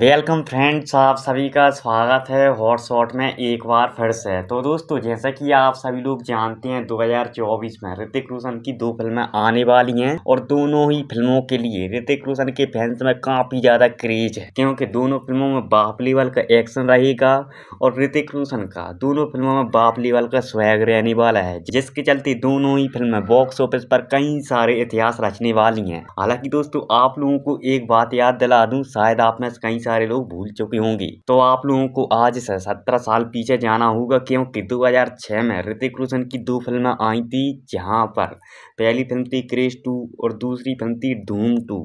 welcome friends आप सभी का स्वागत है हॉट शॉट में एक बार फिर से तो दोस्तों जैसा कि आप सभी लोग जानते हैं 2024 में ऋतिक रोशन की दो फिल्में आने वाली हैं और दोनों ही फिल्मों के लिए ऋतिक रोशन के फैंस में काफ़ी ज़्यादा क्रेज है क्योंकि दोनों फिल्मों में बाप लेवल का एक्शन रहेगा और ऋतिक रोशन का दोनों फिल्मों में बाप लेवल का स्वैग रहने वाला है जिसके चलते दोनों ही फिल्में बॉक्स ऑफिस पर कई सारे इतिहास रचने वाली है हालांकि दोस्तों आप लोगों को एक बात याद दिला दूँ शायद आप में कई कई सारे लोग भूल चुके होंगे तो आप लोगों को आज से सत्रह साल पीछे जाना होगा क्योंकि 2006 में ऋतिक रोशन की दो फिल्में आई थी जहां पर पहली फिल्म थी क्रेज टू और दूसरी फिल्म थी धूम टू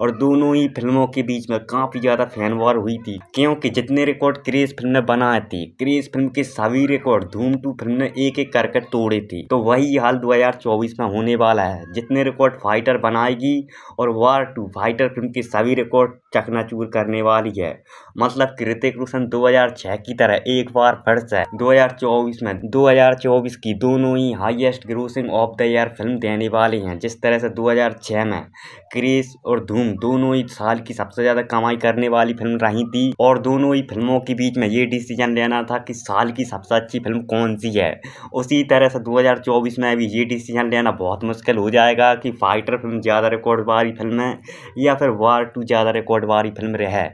और दोनों ही फिल्मों के बीच में काफ़ी ज़्यादा फैन वॉर हुई थी क्योंकि जितने रिकॉर्ड क्रेज फिल्म ने बनाए थे क्रेज फिल्म के सभी रिकॉर्ड धूम टू फिल्म ने एक एक करके तोड़े थे तो वही हाल 2024 में होने वाला है जितने रिकॉर्ड फाइटर बनाएगी और वार टू फाइटर फिल्म के सभी रिकॉर्ड चकनाचूर करने वाले वाली है मतलब कि ऋतिक रोशन 2006 की तरह एक बार फिर से 2024 में 2024 की दोनों ही highest grossing of the year film देने वाली हैं जिस तरह से 2006 में क्रेस और धूम दोनों ही साल की सबसे ज़्यादा कमाई करने वाली फिल्म रही थी और दोनों ही फिल्मों के बीच में ये डिसीजन लेना था कि साल की सबसे अच्छी फिल्म कौन सी है उसी तरह से 2024 में भी ये डिसीजन लेना बहुत मुश्किल हो जाएगा कि फाइटर फिल्म ज़्यादा रिकॉर्ड वाली फिल्म है या फिर वार टू ज़्यादा रिकॉर्ड वाली फिल्म रहे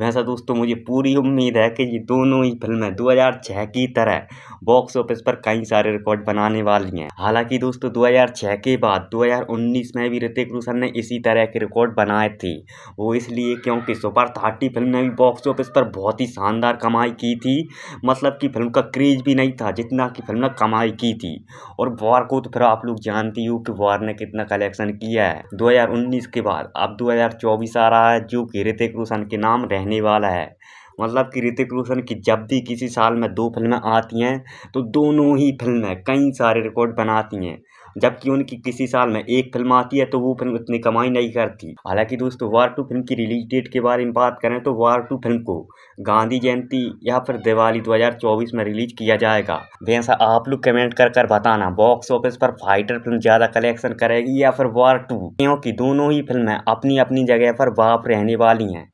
वैसा दोस्तों मुझे पूरी उम्मीद है कि ये दोनों ही फिल्में दो हज़ार छः की तरह बॉक्स ऑफिस पर कई सारे रिकॉर्ड बनाने वाली हैं हालांकि दोस्तों 2006 के बाद 2019 में भी ऋतिक रोशन ने इसी तरह के रिकॉर्ड बनाए थे वो इसलिए क्योंकि सुपर थर्टी फिल्म ने भी बॉक्स ऑफिस पर बहुत ही शानदार कमाई की थी मतलब कि फिल्म का क्रेज भी नहीं था जितना कि फिल्म ने कमाई की थी और वार को तो फिर आप लोग जानती हो कि वार ने कितना कलेक्शन किया है उन्नीस के बाद अब चौबीस आ रहा है जो कि ऋतिक रोशन के नाम रहने वाला है मतलब कि ऋतिक रोशन की जब भी किसी साल में दो फिल्में आती हैं तो दोनों ही फिल्में कई सारे रिकॉर्ड बनाती हैं जबकि उनकी किसी साल में एक फिल्म आती है तो वो फिल्म उतनी कमाई नहीं करती हालांकि दोस्तों वार टू फिल्म की रिलीज डेट के बारे में बात करें तो वार टू फिल्म को गांधी जयंती या फिर दिवाली 2024 में रिलीज किया जाएगा वैसा आप लोग कमेंट कर कर बताना बॉक्स ऑफिस पर फाइटर फिल्म ज्यादा कलेक्शन करेगी या फिर वार टू क्योंकि दोनों ही फिल्में अपनी अपनी जगह पर वाप रहने वाली हैं